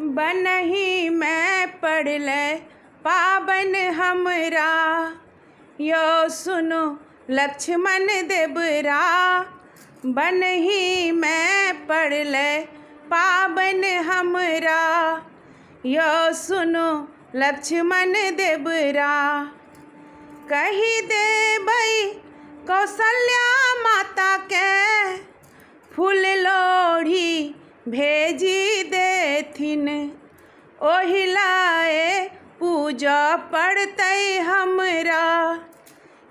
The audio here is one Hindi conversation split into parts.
बनही मैं पढ़ ले पावन हमरा यो सुनो लक्ष्मण देवरा बनही मैं पढ़ ले पावन हमरा यो सुनो लक्ष्मण देवरा कही दे कौशल्या माता के फूल लोढ़ी भेजी छथिन ओहिलाए पूजा पड़तै हमरा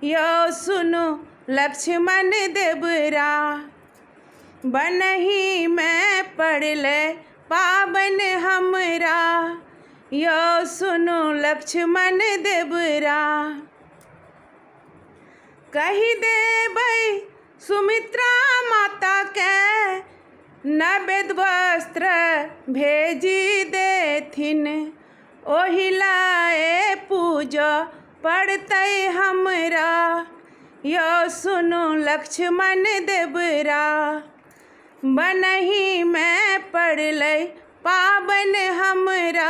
यौ सुनु लक्ष्मण देवरा बनही में पड़ल पावन हमरा यौ सुनु लक्ष्मण देवरा कही देबै सुमित्रा माता नवेद वस्त्र भेजी दे ओहि ओहिलाए पूज पड़ते हमरा यो सुनु लक्ष्मण देवरा बनही में पढ़ल पावन हमरा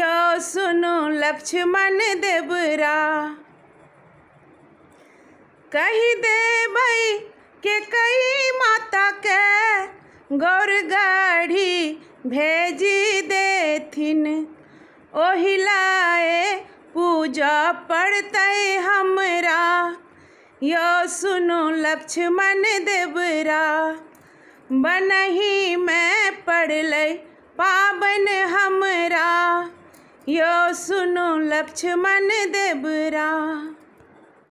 यो सुनु लक्ष्मण देवरा कही देवा गौर गाड़ी भेजी देथिन ओहिलाए पूजा पड़ते हमरा यो सुनो लक्ष्मण देवरा बनही में पढ़ल पावन हमरा यो सुनो लक्ष्मण देवरा